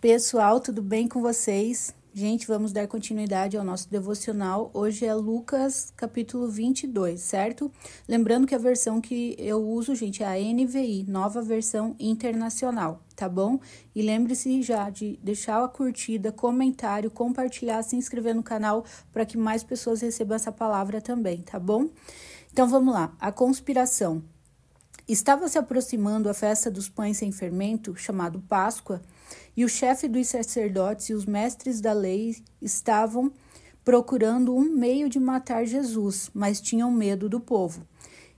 Pessoal, tudo bem com vocês? Gente, vamos dar continuidade ao nosso devocional. Hoje é Lucas, capítulo 22, certo? Lembrando que a versão que eu uso, gente, é a NVI, Nova Versão Internacional, tá bom? E lembre-se já de deixar a curtida, comentário, compartilhar, se inscrever no canal para que mais pessoas recebam essa palavra também, tá bom? Então vamos lá. A conspiração. Estava se aproximando a festa dos pães sem fermento, chamado Páscoa, e o chefe dos sacerdotes e os mestres da lei estavam procurando um meio de matar Jesus, mas tinham medo do povo.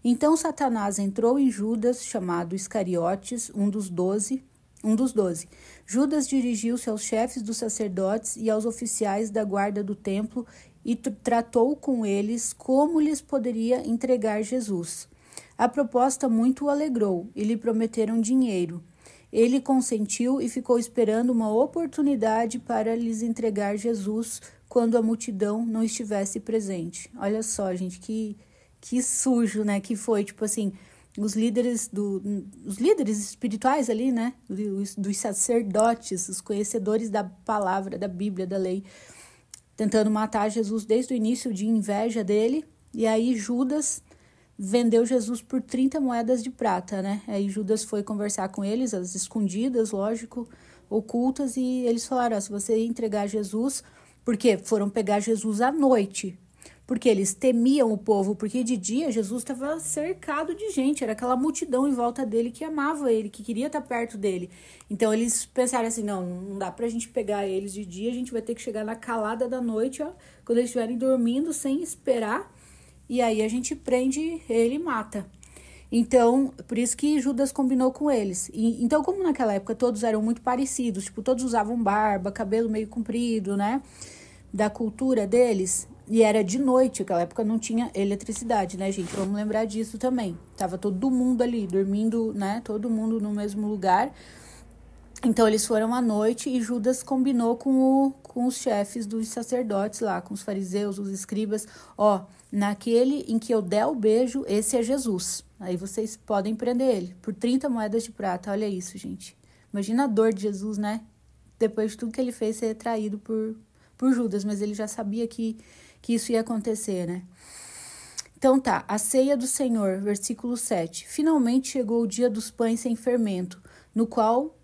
Então Satanás entrou em Judas, chamado Iscariotes, um dos doze. Um dos doze. Judas dirigiu-se aos chefes dos sacerdotes e aos oficiais da guarda do templo e tratou com eles como lhes poderia entregar Jesus. A proposta muito o alegrou e lhe prometeram dinheiro. Ele consentiu e ficou esperando uma oportunidade para lhes entregar Jesus quando a multidão não estivesse presente. Olha só, gente, que, que sujo, né? Que foi, tipo assim, os líderes do os líderes espirituais ali, né? Dos, dos sacerdotes, os conhecedores da palavra, da Bíblia, da lei, tentando matar Jesus desde o início de inveja dele. E aí Judas vendeu Jesus por 30 moedas de prata, né? Aí Judas foi conversar com eles, as escondidas, lógico, ocultas, e eles falaram: ah, se você entregar Jesus, porque foram pegar Jesus à noite, porque eles temiam o povo, porque de dia Jesus estava cercado de gente, era aquela multidão em volta dele que amava ele, que queria estar perto dele. Então eles pensaram assim: não, não dá para a gente pegar eles de dia, a gente vai ter que chegar na calada da noite, ó, quando eles estiverem dormindo, sem esperar e aí a gente prende ele e mata. Então, por isso que Judas combinou com eles. E, então, como naquela época todos eram muito parecidos, tipo, todos usavam barba, cabelo meio comprido, né? Da cultura deles. E era de noite, naquela época não tinha eletricidade, né, gente? Vamos lembrar disso também. Tava todo mundo ali, dormindo, né? Todo mundo no mesmo lugar. Então, eles foram à noite e Judas combinou com, o, com os chefes dos sacerdotes lá, com os fariseus, os escribas. Ó, Naquele em que eu der o beijo, esse é Jesus. Aí vocês podem prender ele por 30 moedas de prata. Olha isso, gente. Imagina a dor de Jesus, né? Depois de tudo que ele fez, ser traído por, por Judas, mas ele já sabia que, que isso ia acontecer, né? Então tá, a ceia do Senhor, versículo 7. Finalmente chegou o dia dos pães sem fermento, no qual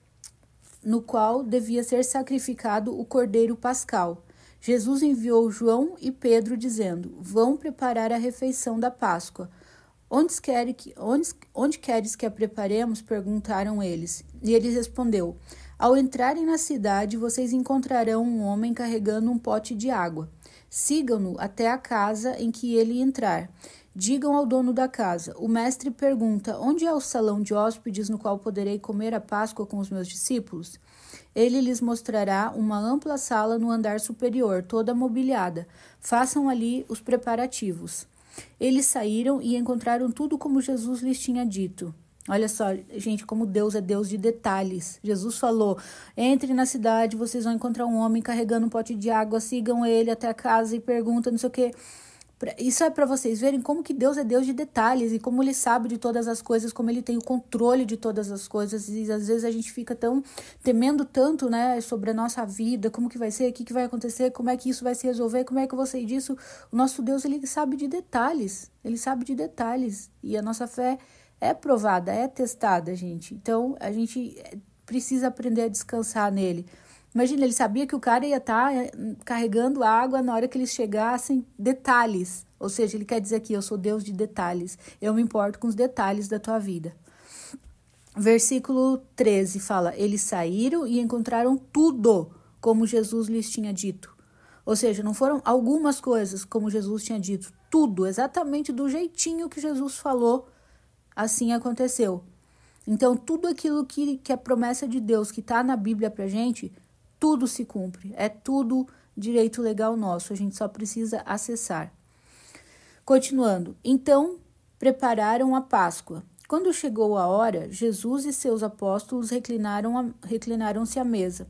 no qual devia ser sacrificado o cordeiro pascal. Jesus enviou João e Pedro, dizendo: Vão preparar a refeição da Páscoa. Onde, quer que, onde, onde queres que a preparemos? perguntaram eles. E ele respondeu: Ao entrarem na cidade, vocês encontrarão um homem carregando um pote de água. Sigam-no até a casa em que ele entrar. Digam ao dono da casa: O mestre pergunta: Onde é o salão de hóspedes no qual poderei comer a Páscoa com os meus discípulos? Ele lhes mostrará uma ampla sala no andar superior, toda mobiliada. Façam ali os preparativos. Eles saíram e encontraram tudo como Jesus lhes tinha dito. Olha só, gente, como Deus é Deus de detalhes. Jesus falou: entre na cidade, vocês vão encontrar um homem carregando um pote de água, sigam ele até a casa e perguntam, não sei o quê. Isso é para vocês verem como que Deus é Deus de detalhes e como ele sabe de todas as coisas, como ele tem o controle de todas as coisas. E às vezes a gente fica tão temendo tanto, né, sobre a nossa vida, como que vai ser, o que, que vai acontecer, como é que isso vai se resolver, como é que eu vou sair disso. O nosso Deus, ele sabe de detalhes. Ele sabe de detalhes e a nossa fé é provada, é testada, gente. Então, a gente eh, precisa aprender a descansar nele. Imagina, ele sabia que o cara ia estar tá eh, carregando água na hora que eles chegassem, detalhes. Ou seja, ele quer dizer aqui: eu sou Deus de detalhes, eu me importo com os detalhes da tua vida. Versículo 13 fala: Eles saíram e encontraram tudo como Jesus lhes tinha dito. Ou seja, não foram algumas coisas como Jesus tinha dito, tudo, exatamente do jeitinho que Jesus falou, assim aconteceu. Então, tudo aquilo que, que a promessa de Deus que está na Bíblia para gente tudo se cumpre, é tudo direito legal nosso, a gente só precisa acessar. Continuando, então prepararam a Páscoa. Quando chegou a hora, Jesus e seus apóstolos reclinaram-se reclinaram à mesa.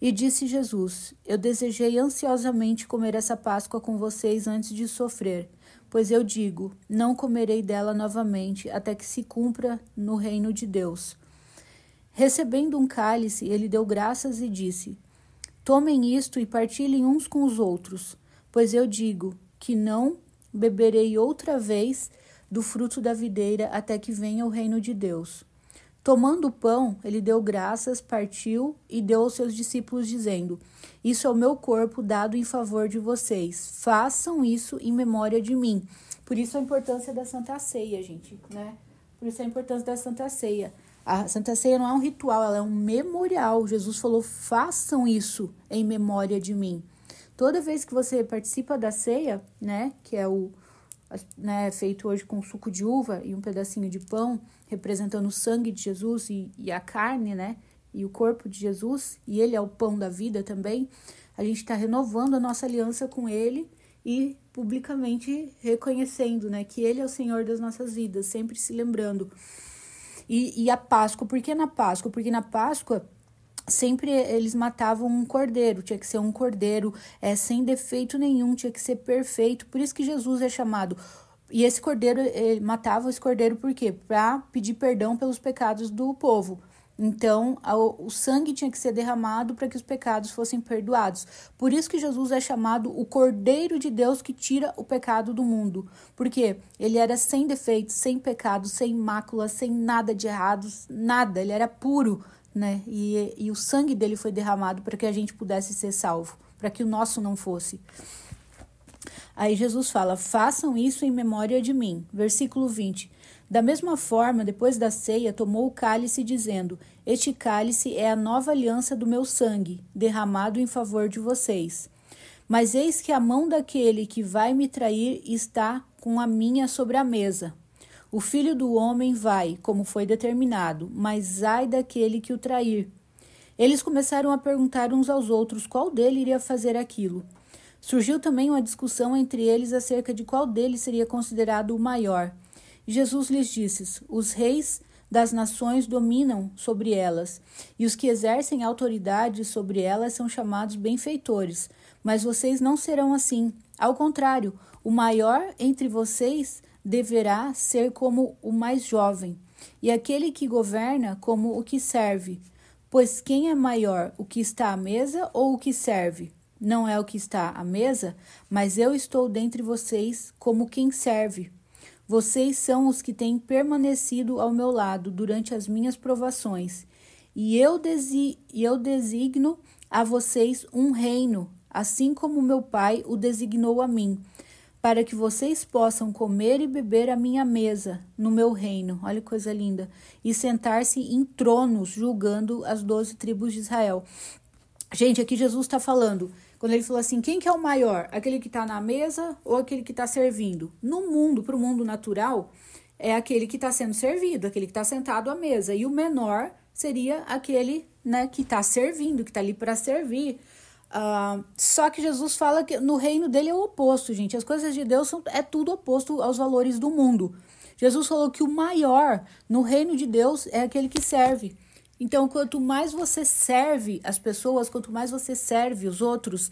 E disse Jesus: Eu desejei ansiosamente comer essa Páscoa com vocês antes de sofrer, pois eu digo: não comerei dela novamente até que se cumpra no reino de Deus. Recebendo um cálice, ele deu graças e disse: Tomem isto e partilhem uns com os outros, pois eu digo que não beberei outra vez do fruto da videira até que venha o reino de Deus. Tomando o pão, ele deu graças, partiu e deu aos seus discípulos, dizendo: Isso é o meu corpo dado em favor de vocês. Façam isso em memória de mim. Por isso a importância da Santa Ceia, gente, né? Por isso a importância da Santa Ceia. A Santa Ceia não é um ritual, ela é um memorial. Jesus falou: façam isso em memória de mim. Toda vez que você participa da ceia, né, que é o né, feito hoje com suco de uva e um pedacinho de pão, representando o sangue de Jesus e, e a carne, né, e o corpo de Jesus, e ele é o pão da vida também, a gente está renovando a nossa aliança com ele e publicamente reconhecendo, né, que ele é o Senhor das nossas vidas, sempre se lembrando. E, e a Páscoa, por que na Páscoa? Porque na Páscoa sempre eles matavam um cordeiro, tinha que ser um cordeiro é, sem defeito nenhum, tinha que ser perfeito. Por isso que Jesus é chamado. E esse cordeiro, ele matava esse cordeiro por quê? Para pedir perdão pelos pecados do povo. Então, o sangue tinha que ser derramado para que os pecados fossem perdoados. Por isso que Jesus é chamado o Cordeiro de Deus que tira o pecado do mundo. Porque ele era sem defeitos sem pecado, sem mácula, sem nada de errado, nada. Ele era puro, né? E, e o sangue dele foi derramado para que a gente pudesse ser salvo, para que o nosso não fosse. Aí Jesus fala: façam isso em memória de mim. Versículo 20. Da mesma forma, depois da ceia, tomou o cálice, dizendo: Este cálice é a nova aliança do meu sangue, derramado em favor de vocês. Mas eis que a mão daquele que vai me trair está com a minha sobre a mesa. O filho do homem vai, como foi determinado, mas ai daquele que o trair. Eles começaram a perguntar uns aos outros qual dele iria fazer aquilo. Surgiu também uma discussão entre eles acerca de qual deles seria considerado o maior. Jesus lhes disse: Os reis das nações dominam sobre elas, e os que exercem autoridade sobre elas são chamados benfeitores. Mas vocês não serão assim. Ao contrário, o maior entre vocês deverá ser como o mais jovem, e aquele que governa como o que serve. Pois quem é maior, o que está à mesa ou o que serve? Não é o que está à mesa, mas eu estou dentre vocês como quem serve, vocês são os que têm permanecido ao meu lado durante as minhas provações, e eu, desi eu designo a vocês um reino, assim como meu Pai o designou a mim, para que vocês possam comer e beber à minha mesa no meu reino. Olha que coisa linda! E sentar-se em tronos, julgando as doze tribos de Israel. Gente, aqui Jesus está falando quando ele falou assim, quem que é o maior? Aquele que está na mesa ou aquele que está servindo? No mundo, para o mundo natural, é aquele que está sendo servido, aquele que está sentado à mesa. E o menor seria aquele né, que está servindo, que está ali para servir. Uh, só que Jesus fala que no reino dele é o oposto, gente. As coisas de Deus são, é tudo oposto aos valores do mundo. Jesus falou que o maior no reino de Deus é aquele que serve. Então, quanto mais você serve as pessoas, quanto mais você serve os outros,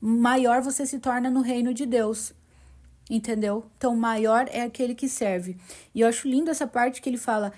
maior você se torna no reino de Deus. Entendeu? Então, maior é aquele que serve. E eu acho lindo essa parte que ele fala: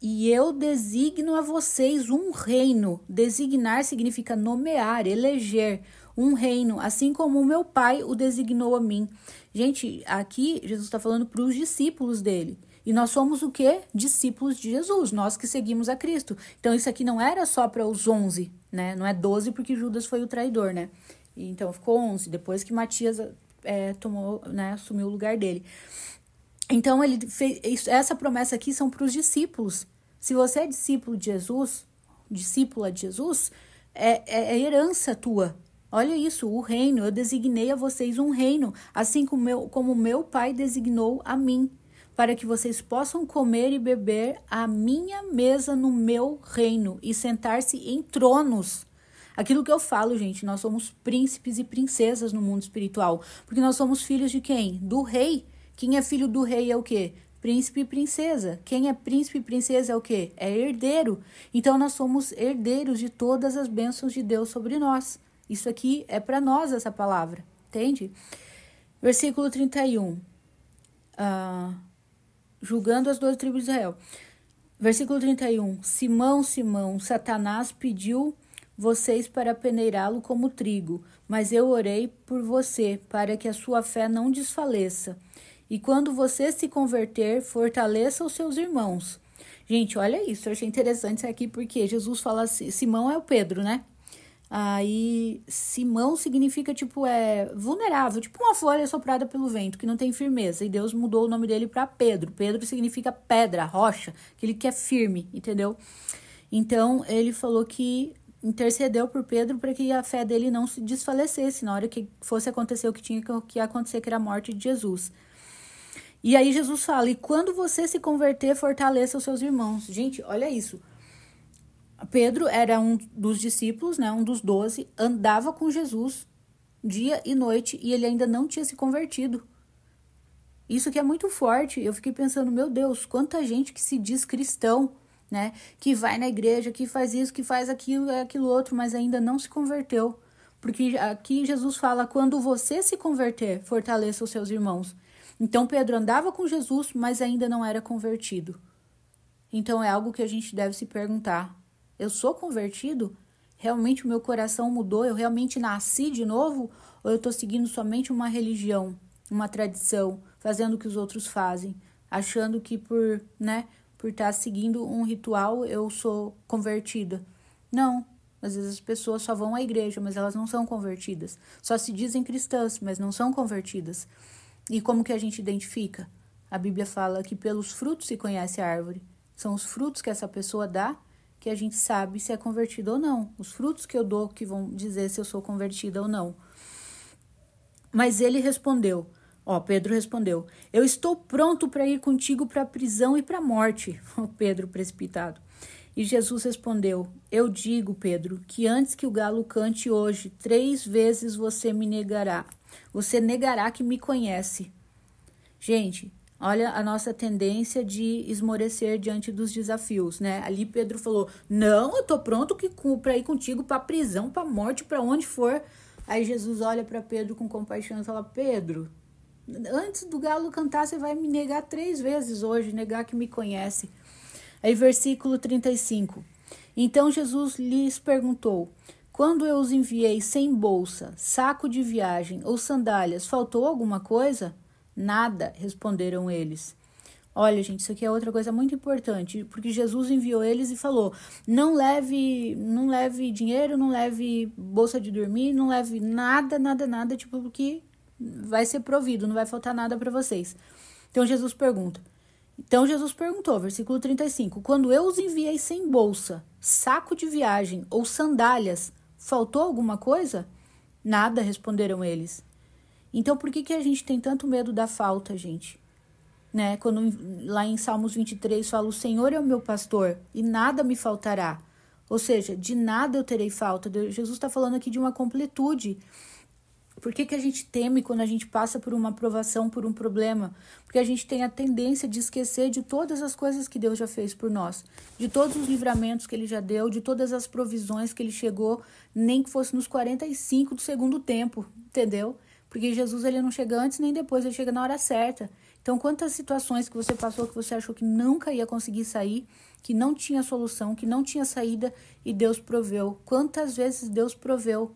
e eu designo a vocês um reino. Designar significa nomear, eleger um reino, assim como o meu pai o designou a mim. Gente, aqui Jesus está falando para os discípulos dele. E nós somos o quê? Discípulos de Jesus, nós que seguimos a Cristo. Então isso aqui não era só para os 11, né? Não é 12 porque Judas foi o traidor, né? Então ficou 11, depois que Matias é, tomou, né, assumiu o lugar dele. Então ele fez essa promessa aqui são para os discípulos. Se você é discípulo de Jesus, discípula de Jesus, é, é, é herança tua, Olha isso, o reino, eu designei a vocês um reino, assim como meu, como meu pai designou a mim para que vocês possam comer e beber à minha mesa no meu reino e sentar-se em tronos. Aquilo que eu falo, gente, nós somos príncipes e princesas no mundo espiritual, porque nós somos filhos de quem? Do rei. Quem é filho do rei é o quê? príncipe e princesa. Quem é príncipe e princesa é o quê? É herdeiro. Então nós somos herdeiros de todas as bênçãos de Deus sobre nós. Isso aqui é para nós essa palavra, entende? Versículo 31. Uh, ah, julgando as duas tribos de Israel. Versículo 31. Simão, Simão, Satanás pediu vocês para peneirá-lo como trigo, mas eu orei por você, para que a sua fé não desfaleça. E quando você se converter, fortaleça os seus irmãos. Gente, olha isso, eu achei interessante isso aqui, porque Jesus fala assim, Simão é o Pedro, né? Aí, Simão significa, tipo, é vulnerável, tipo uma folha soprada pelo vento, que não tem firmeza. E Deus mudou o nome dele para Pedro. Pedro significa pedra, rocha, aquele que é firme, entendeu? Então, ele falou que intercedeu por Pedro para que a fé dele não se desfalecesse na hora que fosse acontecer o que tinha que acontecer, que era a morte de Jesus. E aí Jesus fala: "E quando você se converter, fortaleça os seus irmãos". Gente, olha isso. Pedro era um dos discípulos, né, um dos doze, andava com Jesus dia e noite e ele ainda não tinha se convertido. Isso que é muito forte. Eu fiquei pensando, meu Deus, quanta gente que se diz cristão, né, que vai na igreja, que faz isso, que faz aquilo, é aquilo outro, mas ainda não se converteu. Porque aqui Jesus fala: quando você se converter, fortaleça os seus irmãos. Então Pedro andava com Jesus, mas ainda não era convertido. Então é algo que a gente deve se perguntar: eu sou convertido? Realmente o meu coração mudou? Eu realmente nasci de novo? Ou eu estou seguindo somente uma religião, uma tradição, fazendo o que os outros fazem, achando que por, né, por estar tá seguindo um ritual eu sou convertida? Não. Às vezes as pessoas só vão à igreja, mas elas não são convertidas. Só se dizem cristãs, mas não são convertidas. E como que a gente identifica? A Bíblia fala que pelos frutos se conhece a árvore. São os frutos que essa pessoa dá que a gente sabe se é convertido ou não, os frutos que eu dou que vão dizer se eu sou convertida ou não. Mas ele respondeu, ó, Pedro respondeu: Eu estou pronto para ir contigo para a prisão e para a morte, Pedro precipitado. E Jesus respondeu: Eu digo, Pedro, que antes que o galo cante hoje, três vezes você me negará. Você negará que me conhece. Gente, Olha a nossa tendência de esmorecer diante dos desafios, né? Ali Pedro falou: "Não, eu tô pronto que para ir contigo para prisão, para morte, para onde for". Aí Jesus olha para Pedro com compaixão e fala: "Pedro, antes do galo cantar, você vai me negar três vezes hoje, negar que me conhece". Aí versículo 35. Então Jesus lhes perguntou: quando eu os enviei sem bolsa, saco de viagem ou sandálias, faltou alguma coisa? Nada, responderam eles. Olha, gente, isso aqui é outra coisa muito importante, porque Jesus enviou eles e falou: não leve, não leve dinheiro, não leve bolsa de dormir, não leve nada, nada, nada, tipo porque vai ser provido, não vai faltar nada para vocês. Então Jesus pergunta. Então Jesus perguntou, versículo 35: Quando eu os enviei sem bolsa, saco de viagem ou sandálias, faltou alguma coisa? Nada, responderam eles. Então, por que, que a gente tem tanto medo da falta, gente? Né? Quando lá em Salmos 23 fala: O Senhor é o meu pastor e nada me faltará. Ou seja, de nada eu terei falta. Jesus está falando aqui de uma completude. Por que, que a gente teme quando a gente passa por uma aprovação, por um problema? Porque a gente tem a tendência de esquecer de todas as coisas que Deus já fez por nós, de todos os livramentos que Ele já deu, de todas as provisões que Ele chegou, nem que fosse nos 45 do segundo tempo, entendeu? Porque Jesus ele não chega antes nem depois, ele chega na hora certa. Então, quantas situações que você passou que você achou que nunca ia conseguir sair, que não tinha solução, que não tinha saída e Deus proveu? Quantas vezes Deus proveu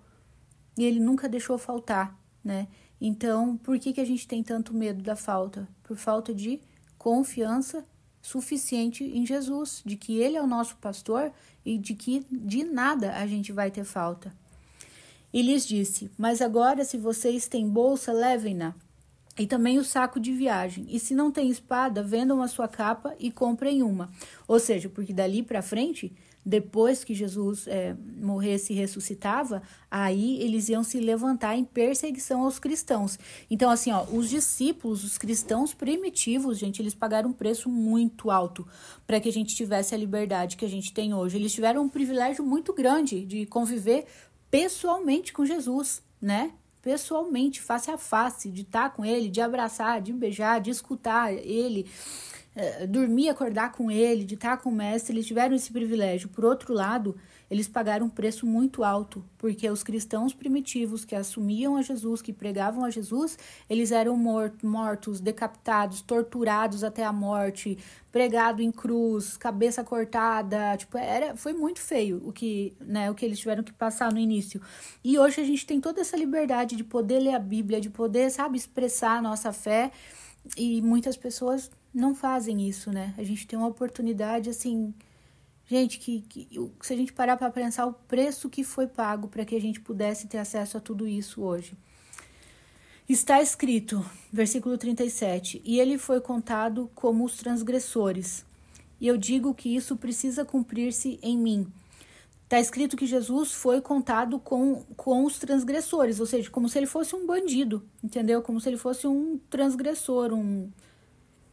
e ele nunca deixou faltar, né? Então, por que, que a gente tem tanto medo da falta? Por falta de confiança suficiente em Jesus, de que ele é o nosso pastor e de que de nada a gente vai ter falta. E lhes disse: Mas agora, se vocês têm bolsa, levem-na, e também o saco de viagem. E se não têm espada, vendam a sua capa e comprem uma. Ou seja, porque dali para frente depois que Jesus é, morresse e ressuscitava, aí eles iam se levantar em perseguição aos cristãos. Então, assim, ó, os discípulos, os cristãos primitivos, gente, eles pagaram um preço muito alto para que a gente tivesse a liberdade que a gente tem hoje. Eles tiveram um privilégio muito grande de conviver pessoalmente com Jesus, né? Pessoalmente, face a face, de estar com ele, de abraçar, de beijar, de escutar ele, eh, dormir, acordar com ele, de estar com o mestre, eles tiveram esse privilégio. Por outro lado, eles pagaram um preço muito alto, porque os cristãos primitivos que assumiam a Jesus, que pregavam a Jesus, eles eram mortos, decapitados, torturados até a morte, pregado em cruz, cabeça cortada, tipo, era, foi muito feio o que, né, o que eles tiveram que passar no início. E hoje a gente tem toda essa liberdade de poder ler a Bíblia, de poder, sabe, expressar a nossa fé, e muitas pessoas não fazem isso, né? A gente tem uma oportunidade assim. Gente, que, que se a gente parar para pensar o preço que foi pago para que a gente pudesse ter acesso a tudo isso hoje. Está escrito, versículo 37, e ele foi contado como os transgressores. E eu digo que isso precisa cumprir-se em mim. Está escrito que Jesus foi contado com, com os transgressores, ou seja, como se ele fosse um bandido, entendeu? Como se ele fosse um transgressor, um,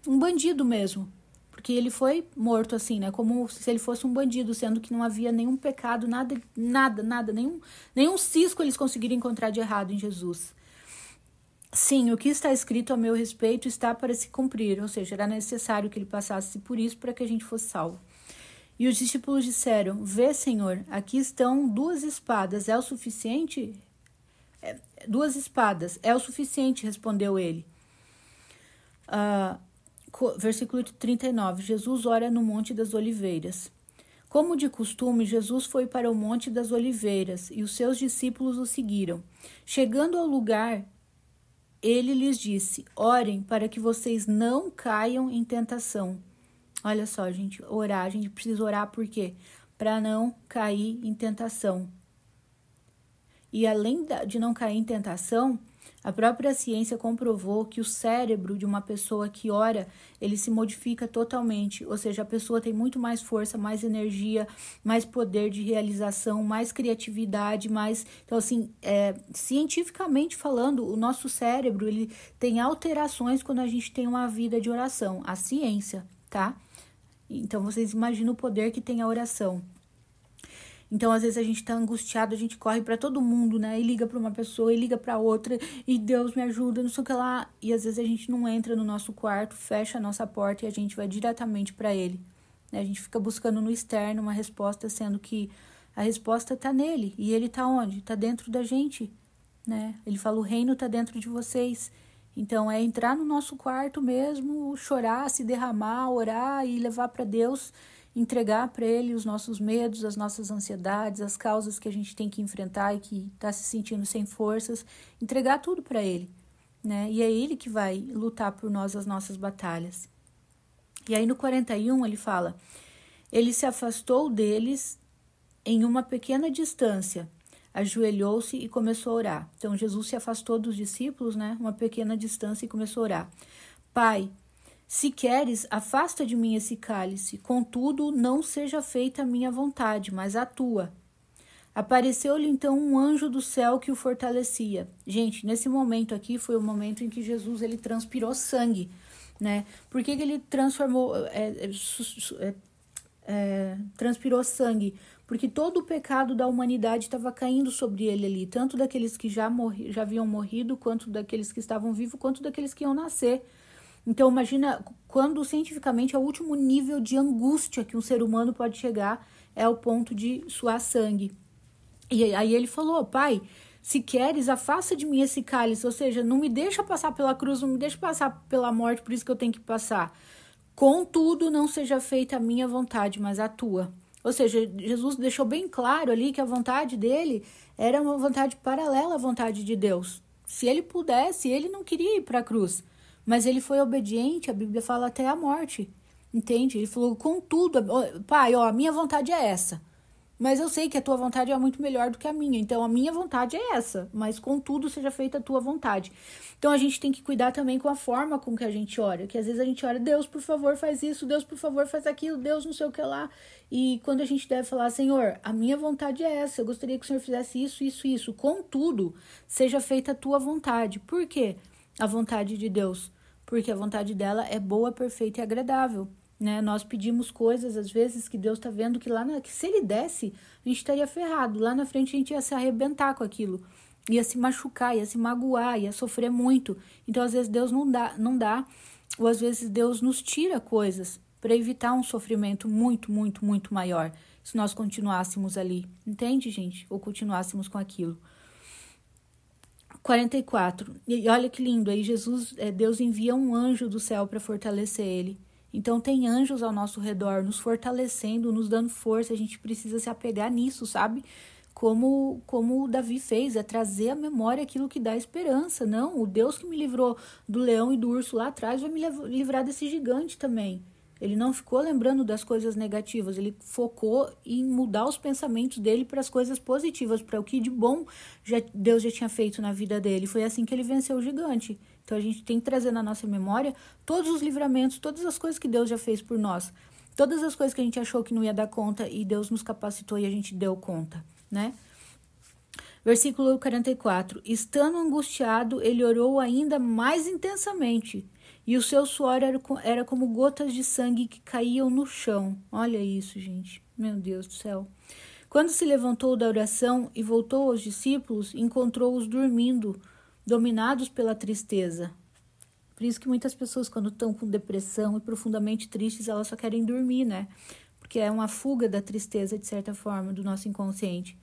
um bandido mesmo. Porque ele foi morto assim, né? Como se ele fosse um bandido, sendo que não havia nenhum pecado, nada, nada, nada, nenhum, nenhum cisco eles conseguiram encontrar de errado em Jesus. Sim, o que está escrito a meu respeito está para se cumprir, ou seja, era necessário que ele passasse por isso para que a gente fosse salvo. E os discípulos disseram: Vê, Senhor, aqui estão duas espadas, é o suficiente? É, duas espadas, é o suficiente, respondeu ele. Uh, versículo 39, Jesus ora no Monte das Oliveiras. Como de costume, Jesus foi para o Monte das Oliveiras e os seus discípulos o seguiram. Chegando ao lugar, ele lhes disse: Orem para que vocês não caiam em tentação. Olha só, gente, orar, a gente precisa orar por quê? Para não cair em tentação. E além de não cair em tentação, a própria ciência comprovou que o cérebro de uma pessoa que ora, ele se modifica totalmente, ou seja, a pessoa tem muito mais força, mais energia, mais poder de realização, mais criatividade, mais, então assim, é, cientificamente falando, o nosso cérebro ele tem alterações quando a gente tem uma vida de oração, a ciência, tá? Então vocês imaginam o poder que tem a oração. Então, às vezes a gente tá angustiado, a gente corre para todo mundo, né? E liga para uma pessoa, e liga para outra, e Deus me ajuda, não sei o que lá. E às vezes a gente não entra no nosso quarto, fecha a nossa porta e a gente vai diretamente para ele. Né? A gente fica buscando no externo uma resposta, sendo que a resposta está nele. E ele está onde? Está dentro da gente. Né? Ele fala: o reino está dentro de vocês. Então é entrar no nosso quarto mesmo, chorar, se derramar, orar e levar para Deus entregar para Ele os nossos medos, as nossas ansiedades, as causas que a gente tem que enfrentar e que está se sentindo sem forças, entregar tudo para Ele, né? E é Ele que vai lutar por nós as nossas batalhas. E aí no 41 ele fala: Ele se afastou deles em uma pequena distância, ajoelhou-se e começou a orar. Então Jesus se afastou dos discípulos, né? Uma pequena distância e começou a orar. Pai, se queres, afasta de mim esse cálice, contudo, não seja feita a minha vontade, mas a tua. Apareceu-lhe então um anjo do céu que o fortalecia. Gente, nesse momento aqui foi o momento em que Jesus ele transpirou sangue, né? Por que, que ele transformou, é, é, é, é, transpirou sangue? Porque todo o pecado da humanidade estava caindo sobre ele ali, tanto daqueles que já, morri, já haviam morrido, quanto daqueles que estavam vivos, quanto daqueles que iam nascer. Então imagina quando cientificamente é o último nível de angústia que um ser humano pode chegar é o ponto de suar sangue. E aí ele falou: "Pai, se queres, afasta de mim esse cálice, ou seja, não me deixa passar pela cruz, não me deixa passar pela morte, por isso que eu tenho que passar. Contudo, não seja feita a minha vontade, mas a tua. Ou seja, Jesus deixou bem claro ali que a vontade dele era uma vontade paralela à vontade de Deus. Se ele pudesse, ele não queria ir para a cruz. Mas ele foi obediente, a Bíblia fala até a morte. Entende? Ele falou, contudo, pai, ó, a minha vontade é essa. Mas eu sei que a tua vontade é muito melhor do que a minha. Então, a minha vontade é essa. Mas, contudo, seja feita a tua vontade. Então, a gente tem que cuidar também com a forma com que a gente ora. Que às vezes a gente ora, Deus, por favor, faz isso. Deus, por favor, faz aquilo. Deus, não sei o que lá. E quando a gente deve falar, Senhor, a minha vontade é essa. Eu gostaria que o Senhor fizesse isso, isso, isso. Contudo, seja feita a tua vontade. Por quê? Porque a vontade de Deus, porque a vontade dela é boa, perfeita e agradável. Né? Nós pedimos coisas, às vezes, que Deus está vendo que lá na, que se ele desse, a gente estaria ferrado. Lá na frente a gente ia se arrebentar com aquilo. Ia se machucar, ia se magoar, ia sofrer muito. Então, às vezes, Deus não dá, não dá, ou às vezes Deus nos tira coisas para evitar um sofrimento muito, muito, muito maior se nós continuássemos ali. Entende, gente? Ou continuássemos com aquilo. 44. E olha que lindo, aí Jesus, é, Deus envia um anjo do céu para fortalecer ele. Então tem anjos ao nosso redor nos fortalecendo, nos dando força. A gente precisa se apegar nisso, sabe? Como como Davi fez, é trazer à memória aquilo que dá esperança. Não, o Deus que me livrou do leão e do urso lá atrás vai me livrar desse gigante também. Ele não ficou lembrando das coisas negativas, ele focou em mudar os pensamentos dele para as coisas positivas, para o que de bom já, Deus já tinha feito na vida dele. Foi assim que ele venceu o gigante. Então a gente tem que trazer na nossa memória todos os livramentos, todas as coisas que Deus já fez por nós, todas as coisas que a gente achou que não ia dar conta e Deus nos capacitou e a gente deu conta, né? Versículo 44: Estando angustiado, ele orou ainda mais intensamente e o seu suor era, era como gotas de sangue que caíam no chão. Olha isso, gente. Meu Deus do céu. Quando se levantou da oração e voltou aos discípulos, encontrou-os dormindo, dominados pela tristeza. Por isso que muitas pessoas, quando estão com depressão e profundamente tristes, elas só querem dormir, né? Porque é uma fuga da tristeza, de certa forma, do nosso inconsciente.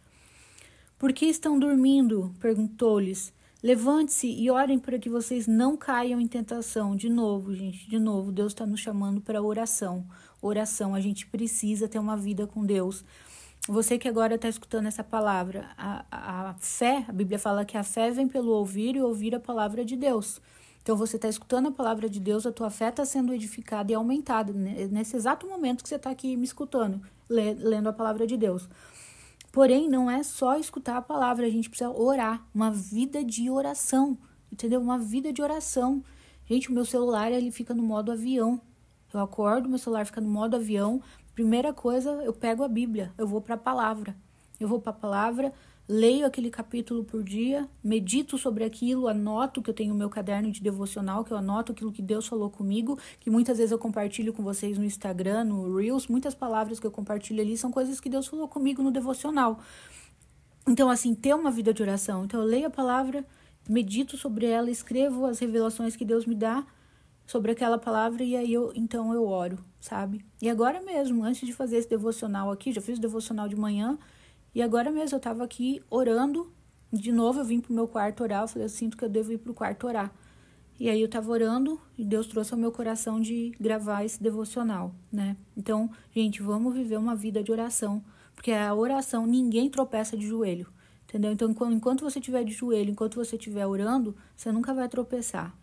Por que estão dormindo? perguntou-lhes. Levante-se e orem para que vocês não caiam em tentação. De novo, gente, de novo, Deus está nos chamando para oração. Oração, a gente precisa ter uma vida com Deus. Você que agora está escutando essa palavra, a, a, a, fé, a Bíblia fala que a fé vem pelo ouvir e ouvir a palavra de Deus. Então você está escutando a palavra de Deus, a tua fé está sendo edificada e aumentada né, nesse exato momento que você está aqui me escutando, lendo a palavra de Deus. Porém, não é só escutar a palavra, a gente precisa orar, uma vida de oração, entendeu? Uma vida de oração. Gente, o meu celular ele fica no modo avião. Eu acordo, meu celular fica no modo avião. Primeira coisa, eu pego a Bíblia, eu vou para a palavra. Eu vou para a palavra, leio aquele capítulo por dia, medito sobre aquilo, anoto que eu tenho o meu caderno de devocional, que eu anoto aquilo que Deus falou comigo, que muitas vezes eu compartilho com vocês no Instagram, no Reels, muitas palavras que eu compartilho ali são coisas que Deus falou comigo no devocional. Então, assim, ter uma vida de oração. Então, eu leio a palavra, medito sobre ela, escrevo as revelações que Deus me dá sobre aquela palavra e aí eu, então eu oro, sabe? E agora mesmo, antes de fazer esse devocional aqui, já fiz o devocional de manhã, e agora mesmo eu estava aqui orando, de novo eu vim pro meu quarto orar, eu falei, eu sinto que eu devo ir pro quarto orar. E aí eu estava orando e Deus trouxe ao meu coração de gravar esse devocional, né? Então, gente, vamos viver uma vida de oração, porque a oração ninguém tropeça de joelho, entendeu? Então, enquanto você estiver de joelho, enquanto você estiver orando, você nunca vai tropeçar.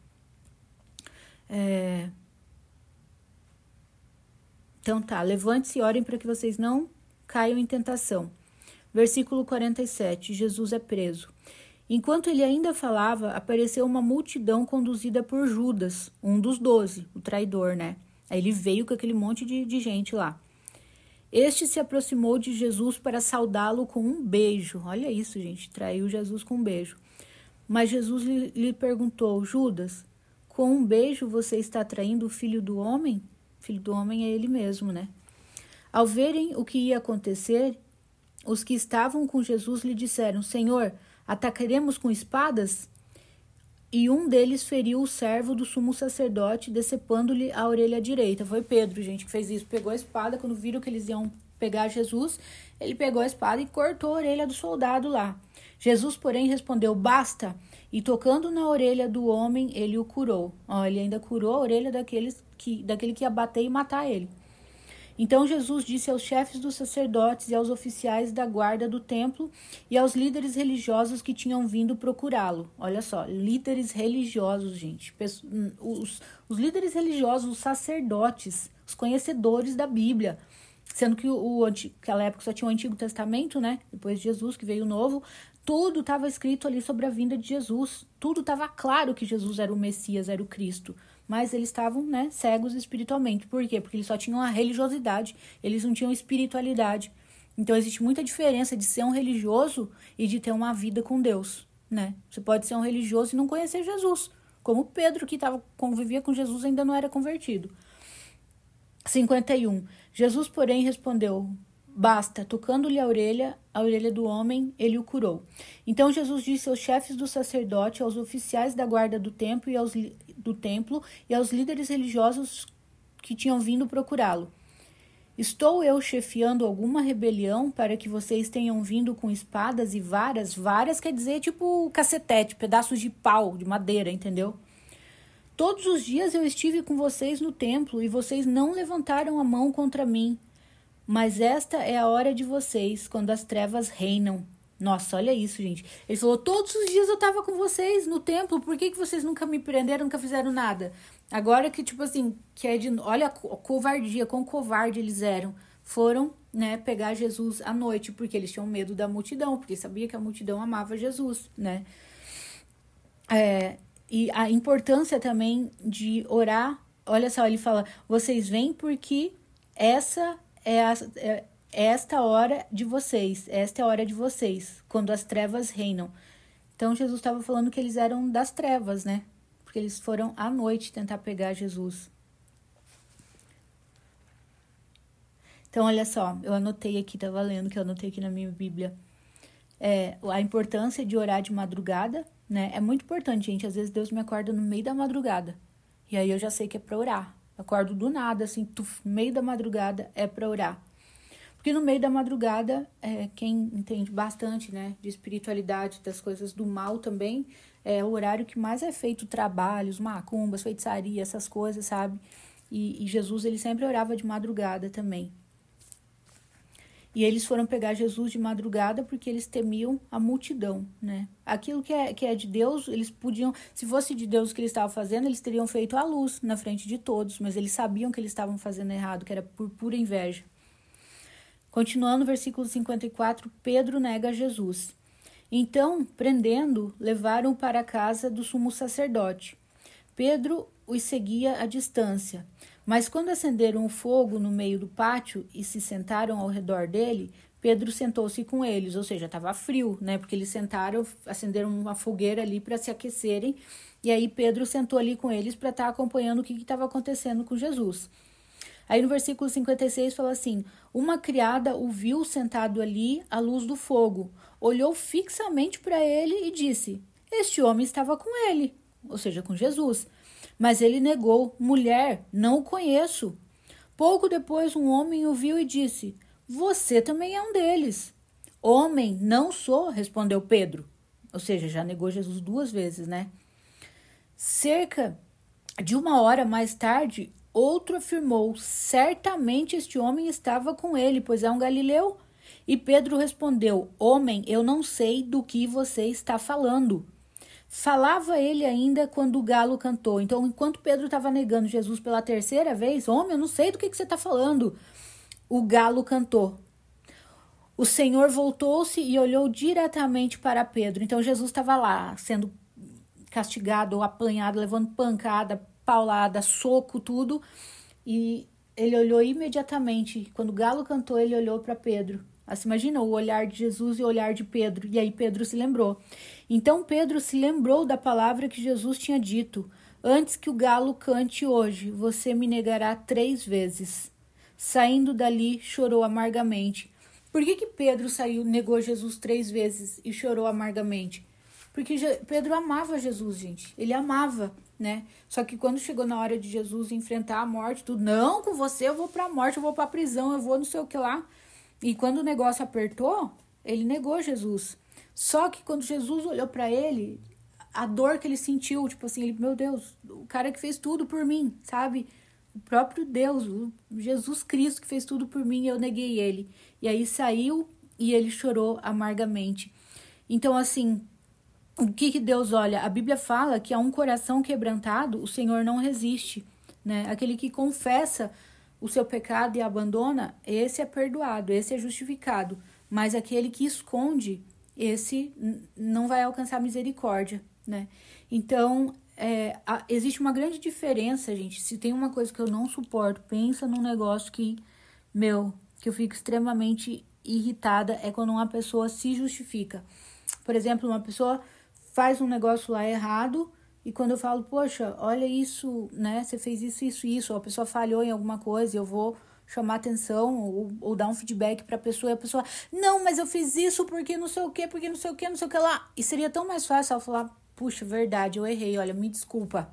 É... Então tá, levante-se e orem para que vocês não caiam em tentação. Versículo 47: Jesus é preso. Enquanto ele ainda falava, apareceu uma multidão conduzida por Judas, um dos doze, o traidor, né? Aí ele veio com aquele monte de, de gente lá. Este se aproximou de Jesus para saudá-lo com um beijo. Olha isso, gente, traiu Jesus com um beijo. Mas Jesus lhe, lhe perguntou: Judas, com um beijo você está traindo o filho do homem? filho do homem é ele mesmo, né? Ao verem o que ia acontecer, os que estavam com Jesus lhe disseram: Senhor, atacaremos com espadas? E um deles feriu o servo do sumo sacerdote, decepando-lhe a orelha direita. Foi Pedro, gente, que fez isso. Pegou a espada, quando viram que eles iam pegar Jesus, ele pegou a espada e cortou a orelha do soldado lá. Jesus, porém, respondeu: Basta! E tocando na orelha do homem, ele o curou. Ó, ele ainda curou a orelha daqueles que, daquele que ia bater e matar ele. Então Jesus disse aos chefes dos sacerdotes e aos oficiais da guarda do templo e aos líderes religiosos que tinham vindo procurá-lo. Olha só, líderes religiosos, gente. Hum, os, os líderes religiosos, os sacerdotes, os conhecedores da Bíblia. Sendo que o, época só tinha o Antigo Testamento, né? Depois de Jesus, que veio o Novo, tudo estava escrito ali sobre a vinda de Jesus. Tudo estava claro que Jesus era o Messias, era o Cristo mas eles estavam, né, cegos espiritualmente. Por quê? Porque eles só tinham a religiosidade, eles não tinham espiritualidade. Então existe muita diferença de ser um religioso e de ter uma vida com Deus, né? Você pode ser um religioso e não conhecer Jesus, como Pedro que tava, convivia com Jesus ainda não era convertido. 51. Jesus, porém, respondeu: Basta, tocando-lhe a orelha, a orelha do homem, ele o curou. Então Jesus disse aos chefes do sacerdote, aos oficiais da guarda do templo e aos, do templo, e aos líderes religiosos que tinham vindo procurá-lo: Estou eu chefiando alguma rebelião para que vocês tenham vindo com espadas e varas? Varas quer dizer tipo cacetete, pedaços de pau, de madeira, entendeu? Todos os dias eu estive com vocês no templo e vocês não levantaram a mão contra mim. Mas esta é a hora de vocês, quando as trevas reinam. Nossa, olha isso, gente. Ele falou: Todos os dias eu estava com vocês no templo, por que, que vocês nunca me prenderam, nunca fizeram nada? Agora que, tipo assim, que é de. Olha a covardia, quão covarde eles eram. Foram, né, pegar Jesus à noite, porque eles tinham medo da multidão, porque sabia que a multidão amava Jesus, né? É, e a importância também de orar. Olha só, ele fala: Vocês vêm porque essa é, a, é, é esta hora de vocês, é esta é a hora de vocês, quando as trevas reinam. Então Jesus estava falando que eles eram das trevas, né? Porque eles foram à noite tentar pegar Jesus. Então, olha só, eu anotei aqui, tá valendo que eu anotei aqui na minha Bíblia. É, a importância de orar de madrugada, né? É muito importante, gente. Às vezes Deus me acorda no meio da madrugada. E aí eu já sei que é pra orar. Acordo do nada, assim, tuf, meio da madrugada é para orar. Porque no meio da madrugada, é, quem entende bastante, né, de espiritualidade, das coisas do mal também, é o horário que mais é feito trabalhos, macumbas, feitiçaria, essas coisas, sabe? E, e Jesus, ele sempre orava de madrugada também. E eles foram pegar Jesus de madrugada porque eles temiam a multidão, né? Aquilo que é, que é de Deus, eles podiam, se fosse de Deus o que eles estavam fazendo, eles teriam feito a luz na frente de todos, mas eles sabiam que eles estavam fazendo errado, que era por pura inveja. Continuando, versículo 54, Pedro nega Jesus. Então, prendendo, levaram-o para a casa do sumo sacerdote. Pedro os seguia à distância. Mas quando acenderam o fogo no meio do pátio e se sentaram ao redor dele, Pedro sentou-se com eles, ou seja, estava frio, né? Porque eles sentaram, acenderam uma fogueira ali para se aquecerem, e aí Pedro sentou ali com eles para estar tá acompanhando o que estava acontecendo com Jesus. Aí no versículo 56 fala assim: Uma criada o viu sentado ali à luz do fogo, olhou fixamente para ele e disse: Este homem estava com ele ou seja, com Jesus. Mas ele negou: Mulher, não o conheço. Pouco depois, um homem o viu e disse: Você também é um deles. Homem, não sou, respondeu Pedro. Ou seja, já negou Jesus duas vezes, né? Cerca de uma hora mais tarde, outro afirmou: Certamente este homem estava com ele, pois é um galileu. E Pedro respondeu: Homem, eu não sei do que você está falando. Falava ele ainda quando o galo cantou. Então, enquanto Pedro estava negando Jesus pela terceira vez, homem, eu não sei do que, que você está falando. O galo cantou. O Senhor voltou-se e olhou diretamente para Pedro. Então, Jesus estava lá, sendo castigado ou apanhado, levando pancada, paulada, soco, tudo. E ele olhou imediatamente. Quando o galo cantou, ele olhou para Pedro. Você assim, imagina o olhar de Jesus e o olhar de Pedro. E aí Pedro se lembrou. Então Pedro se lembrou da palavra que Jesus tinha dito: Antes que o galo cante hoje, você me negará três vezes. Saindo dali, chorou amargamente. Por que, que Pedro saiu, negou Jesus três vezes e chorou amargamente? Porque Pedro amava Jesus, gente. Ele amava, né? Só que quando chegou na hora de Jesus enfrentar a morte, tudo, não, com você eu vou para a morte, eu vou para a prisão, eu vou não sei o que lá. E quando o negócio apertou, ele negou Jesus. Só que quando Jesus olhou para ele, a dor que ele sentiu, tipo assim, ele, meu Deus, o cara que fez tudo por mim, sabe? O próprio Deus, o Jesus Cristo que fez tudo por mim, eu neguei ele. E aí saiu e ele chorou amargamente. Então, assim, o que, que Deus olha? A Bíblia fala que a um coração quebrantado, o Senhor não resiste, né? Aquele que confessa o seu pecado e abandona, esse é perdoado, esse é justificado. Mas aquele que esconde, esse não vai alcançar misericórdia, né? Então, é, a, existe uma grande diferença, gente. Se tem uma coisa que eu não suporto, pensa num negócio que, meu, que eu fico extremamente irritada é quando uma pessoa se justifica. Por exemplo, uma pessoa faz um negócio lá errado, e quando eu falo, poxa, olha isso, né? Você fez isso, isso, isso, ou a pessoa falhou em alguma coisa, eu vou chamar atenção ou, ou dar um feedback para a pessoa, e a pessoa, não, mas eu fiz isso porque não sei o que, porque não sei o que, não sei o que lá. E seria tão mais fácil ela falar, puxa, verdade, eu errei, olha, me desculpa.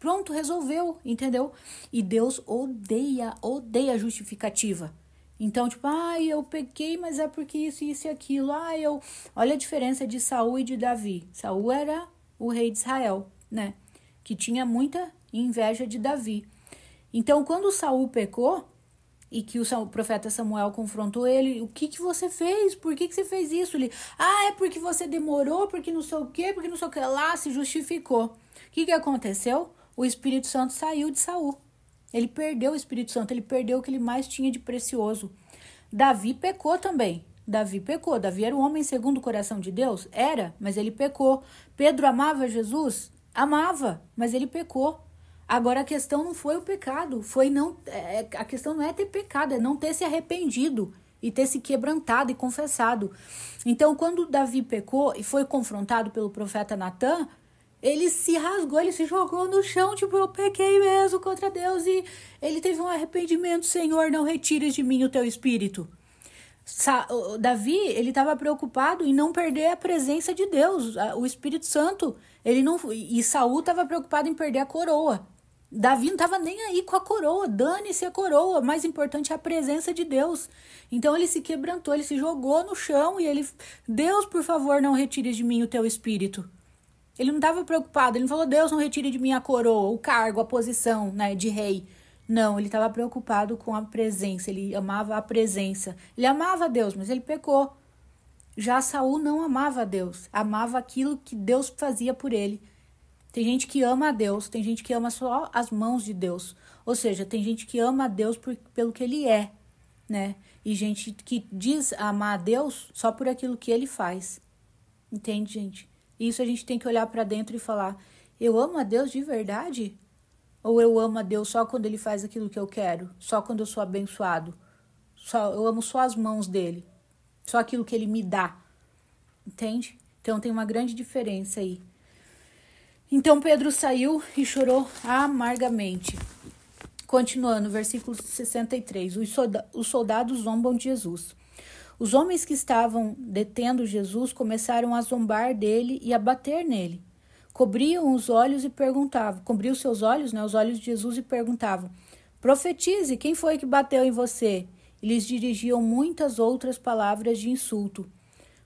Pronto, resolveu, entendeu? E Deus odeia, odeia justificativa. Então, tipo, ah, eu pequei, mas é porque isso, isso e aquilo. Ah, eu. Olha a diferença de Saul e de Davi. Saul era o rei de Israel né? Que tinha muita inveja de Davi. Então, quando Saul pecou e que o profeta Samuel confrontou ele, o que que você fez? Por que que você fez isso? Ele, ah, é porque você demorou, porque não sei o quê, porque não sei o que lá, se justificou. O que que aconteceu? O Espírito Santo saiu de Saul. Ele perdeu o Espírito Santo, ele perdeu o que ele mais tinha de precioso. Davi pecou também. Davi pecou. Davi era um homem segundo o coração de Deus? Era, mas ele pecou. Pedro amava Jesus? Amava, mas ele pecou. Agora a questão não foi o pecado, foi não. É, é, a questão não é ter pecado, é não ter se arrependido e ter se quebrantado e confessado. Então, quando Davi pecou e foi confrontado pelo profeta Natan, ele se rasgou, ele se jogou no chão, tipo, eu pequei mesmo contra Deus e ele teve um arrependimento, Senhor, não retires de mim o teu espírito. Davi, ele estava preocupado em não perder a presença de Deus, o Espírito Santo. Ele não e Saul estava preocupado em perder a coroa. Davi não estava nem aí com a coroa, dane-se a coroa, mais importante é a presença de Deus. Então ele se quebrantou, ele se jogou no chão e ele, Deus, por favor, não retire de mim o teu espírito. Ele não estava preocupado, ele não falou, Deus, não retire de mim a coroa, o cargo, a posição né, de rei. Não, ele estava preocupado com a presença, ele amava a presença. Ele amava Deus, mas ele pecou. Já Saul não amava Deus, amava aquilo que Deus fazia por ele. Tem gente que ama a Deus, tem gente que ama só as mãos de Deus. Ou seja, tem gente que ama a Deus por, pelo que ele é, né? E gente que diz amar a Deus só por aquilo que ele faz. Entende, gente? Isso a gente tem que olhar para dentro e falar: eu amo a Deus de verdade? Ou eu amo a Deus só quando ele faz aquilo que eu quero, só quando eu sou abençoado. Só eu amo só as mãos dele, só aquilo que ele me dá. Entende? Então tem uma grande diferença aí. Então Pedro saiu e chorou amargamente. Continuando, versículo 63. Os, solda os soldados zombam de Jesus. Os homens que estavam detendo Jesus começaram a zombar dele e a bater nele cobriam os olhos e perguntavam, os seus olhos, né, os olhos de Jesus e perguntavam: Profetize, quem foi que bateu em você? E lhes dirigiam muitas outras palavras de insulto.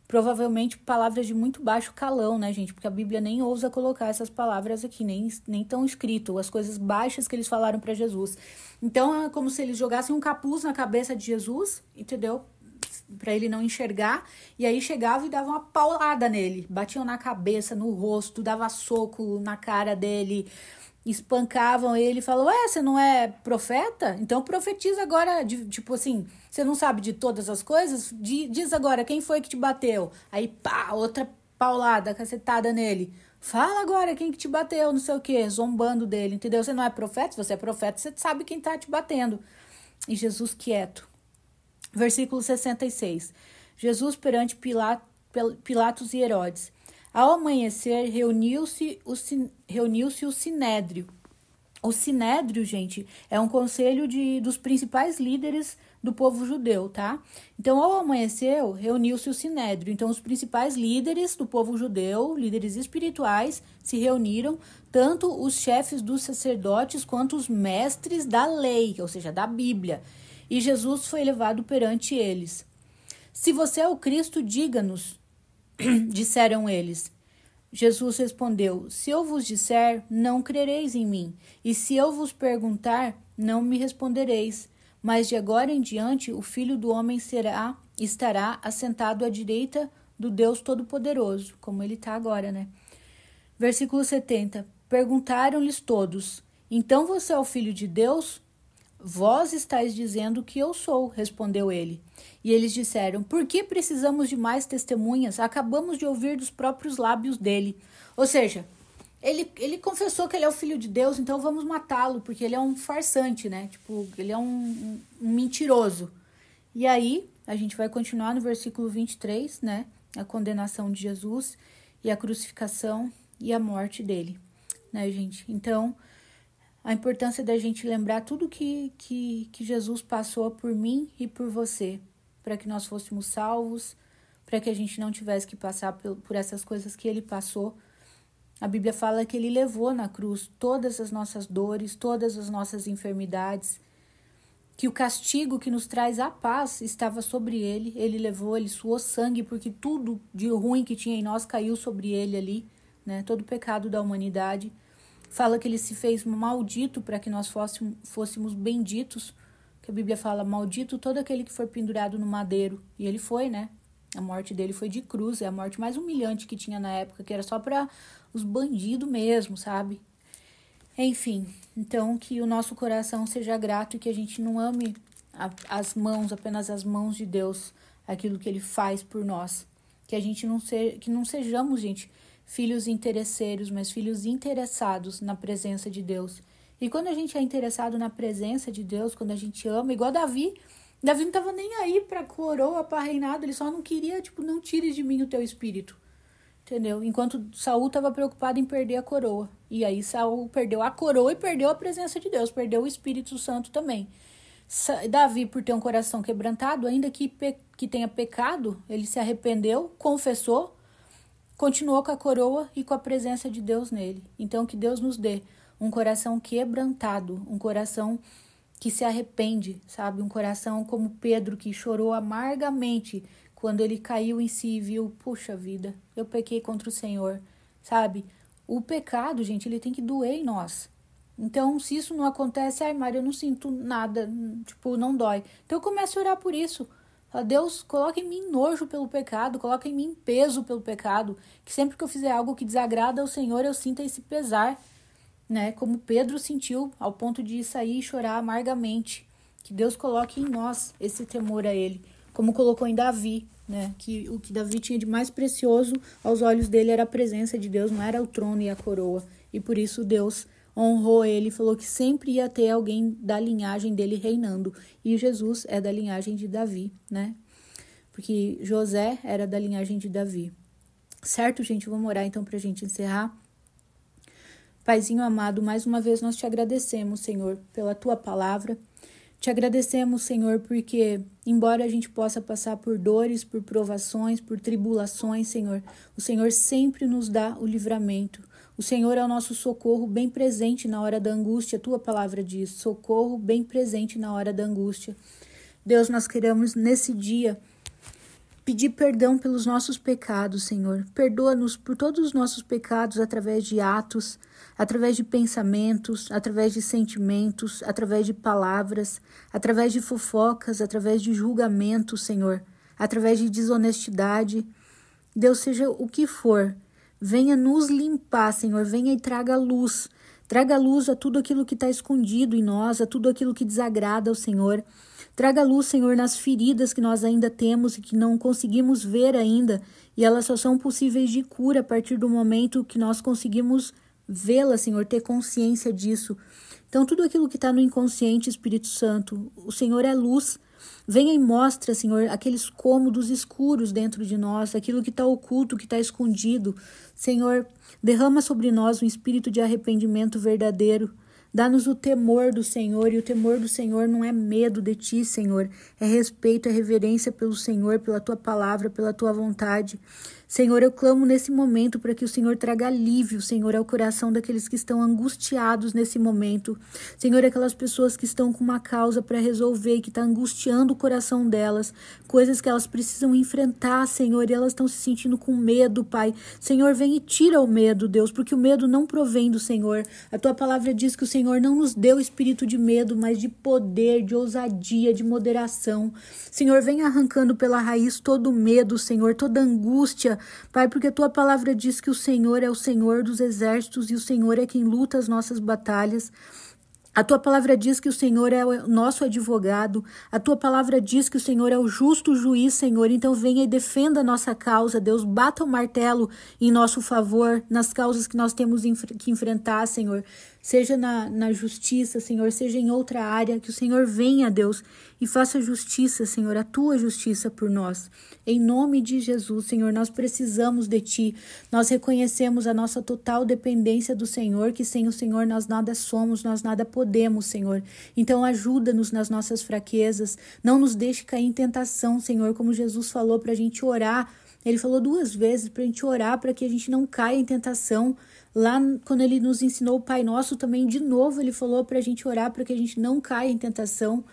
Provavelmente palavras de muito baixo calão, né, gente? Porque a Bíblia nem ousa colocar essas palavras aqui, nem, nem tão escrito, as coisas baixas que eles falaram para Jesus. Então é como se eles jogassem um capuz na cabeça de Jesus, entendeu? para ele não enxergar, e aí chegava e dava uma paulada nele, batiam na cabeça, no rosto, dava soco na cara dele, espancavam ele, falou: "É, você não é profeta? Então profetiza agora, de, tipo assim, você não sabe de todas as coisas? De, diz agora quem foi que te bateu?". Aí pá, outra paulada, cacetada nele. Fala agora quem que te bateu, não sei o quê, zombando dele, entendeu? Você não é profeta, se você é profeta, você sabe quem tá te batendo. E Jesus quieto Versículo 66. Jesus perante Pilatos e Herodes. Ao amanhecer, reuniu-se o, reuniu o sinédrio. O sinédrio, gente, é um conselho de, dos principais líderes do povo judeu, tá? Então, ao amanhecer, reuniu-se o sinédrio. Então, os principais líderes do povo judeu, líderes espirituais, se reuniram, tanto os chefes dos sacerdotes quanto os mestres da lei, ou seja, da Bíblia e Jesus foi levado perante eles. Se você é o Cristo, diga-nos, disseram eles. Jesus respondeu: Se eu vos disser, não crereis em mim, e se eu vos perguntar, não me respondereis. Mas de agora em diante o Filho do homem será estará assentado à direita do Deus Todo-Poderoso, como ele está agora, né? Versículo 70. Perguntaram-lhes todos: Então você é o filho de Deus? Vós estáis dizendo que eu sou, respondeu ele. E eles disseram: Por que precisamos de mais testemunhas? Acabamos de ouvir dos próprios lábios dele. Ou seja, ele, ele confessou que ele é o filho de Deus, então vamos matá-lo, porque ele é um farsante, né? Tipo, ele é um, um, um mentiroso. E aí, a gente vai continuar no versículo 23, né? A condenação de Jesus e a crucificação e a morte dele, né, gente? Então a importância da gente lembrar tudo que, que, que Jesus passou por mim e por você, para que nós fôssemos salvos, para que a gente não tivesse que passar por, por essas coisas que ele passou. A Bíblia fala que ele levou na cruz todas as nossas dores, todas as nossas enfermidades, que o castigo que nos traz a paz estava sobre ele, ele levou, ele suou sangue, porque tudo de ruim que tinha em nós caiu sobre ele ali, né? Todo o pecado da humanidade fala que ele se fez maldito para que nós fôssemos benditos, que a Bíblia fala maldito todo aquele que for pendurado no madeiro, e ele foi, né? A morte dele foi de cruz, é a morte mais humilhante que tinha na época, que era só para os bandidos mesmo, sabe? Enfim, então que o nosso coração seja grato e que a gente não ame a, as mãos, apenas as mãos de Deus, aquilo que ele faz por nós. Que a gente não se que não sejamos, gente, filhos interesseiros, mas filhos interessados na presença de Deus. E quando a gente é interessado na presença de Deus, quando a gente ama, igual Davi, Davi não estava nem aí para coroa, para reinado, ele só não queria, tipo, não tire de mim o teu espírito. Entendeu? Enquanto Saul estava preocupado em perder a coroa. E aí Saul perdeu a coroa e perdeu a presença de Deus, perdeu o Espírito Santo também. Davi, por ter um coração quebrantado, ainda que, que tenha pecado, ele se arrependeu, confessou, continuou com a coroa e com a presença de Deus nele. Então, que Deus nos dê um coração quebrantado, um coração que se arrepende, sabe? Um coração como Pedro, que chorou amargamente quando ele caiu em si e viu: puxa vida, eu pequei contra o Senhor, sabe? O pecado, gente, ele tem que doer em nós. Então, se isso não acontece, ai, Mário, eu não sinto nada, tipo, não dói. Então, comece a orar por isso. Fala, Deus, coloca em mim nojo pelo pecado, coloca em mim peso pelo pecado, que sempre que eu fizer algo que desagrada ao Senhor, eu sinta esse pesar, né? Como Pedro sentiu ao ponto de sair e chorar amargamente. Que Deus coloque em nós esse temor a ele, como colocou em Davi, né? Que o que Davi tinha de mais precioso aos olhos dele era a presença de Deus, não era o trono e a coroa. E por isso Deus honrou ele, falou que sempre ia ter alguém da linhagem dele reinando. E Jesus é da linhagem de Davi, né? Porque José era da linhagem de Davi. Certo, gente? Vamos orar então para a gente encerrar. Paizinho amado, mais uma vez nós te agradecemos, Senhor, pela tua palavra. Te agradecemos, Senhor, porque, embora a gente possa passar por dores, por provações, por tribulações, Senhor, o Senhor sempre nos dá o livramento. O Senhor é o nosso socorro bem presente na hora da angústia. Tua palavra diz: socorro bem presente na hora da angústia. Deus, nós queremos nesse dia pedir perdão pelos nossos pecados, Senhor. Perdoa-nos por todos os nossos pecados através de atos, através de pensamentos, através de sentimentos, através de palavras, através de fofocas, através de julgamento, Senhor, através de desonestidade. Deus, seja o que for Venha nos limpar, Senhor, venha e traga luz. Traga luz a tudo aquilo que está escondido em nós, a tudo aquilo que desagrada ao Senhor. Traga luz, Senhor, nas feridas que nós ainda temos e que não conseguimos ver ainda, e elas só são possíveis de cura a partir do momento que nós conseguimos vê-la, Senhor, ter consciência disso. Então, tudo aquilo que está no inconsciente, Espírito Santo, o Senhor é luz. Venha e mostra, Senhor, aqueles cômodos escuros dentro de nós, aquilo que está oculto, que está escondido. Senhor, derrama sobre nós um espírito de arrependimento verdadeiro. Dá-nos o temor do Senhor, e o temor do Senhor não é medo de ti, Senhor, é respeito, é reverência pelo Senhor, pela tua palavra, pela tua vontade. Senhor, eu clamo nesse momento para que o Senhor traga alívio, Senhor, ao coração daqueles que estão angustiados nesse momento. Senhor, aquelas pessoas que estão com uma causa para resolver, que está angustiando o coração delas, coisas que elas precisam enfrentar, Senhor, e elas estão se sentindo com medo, Pai. Senhor, vem e tira o medo, Deus, porque o medo não provém do Senhor. A tua palavra diz que o Senhor não nos deu espírito de medo, mas de poder, de ousadia, de moderação. Senhor, vem arrancando pela raiz todo medo, Senhor, toda angústia, Pai, porque a tua palavra diz que o Senhor é o Senhor dos exércitos e o Senhor é quem luta as nossas batalhas. A tua palavra diz que o Senhor é o nosso advogado, a tua palavra diz que o Senhor é o justo juiz, Senhor. Então venha e defenda a nossa causa, Deus. Bata o martelo em nosso favor nas causas que nós temos que enfrentar, Senhor seja na, na justiça, Senhor, seja em outra área, que o Senhor venha, Deus, e faça justiça, Senhor, a tua justiça por nós. Em nome de Jesus, Senhor, nós precisamos de ti. Nós reconhecemos a nossa total dependência do Senhor, que sem o Senhor nós nada somos, nós nada podemos, Senhor. Então ajuda-nos nas nossas fraquezas, não nos deixe cair em tentação, Senhor, como Jesus falou para a gente orar. Ele falou duas vezes para a gente orar para que a gente não caia em tentação, Lá, quando ele nos ensinou o Pai Nosso, também de novo ele falou para a gente orar para que a gente não caia em tentação,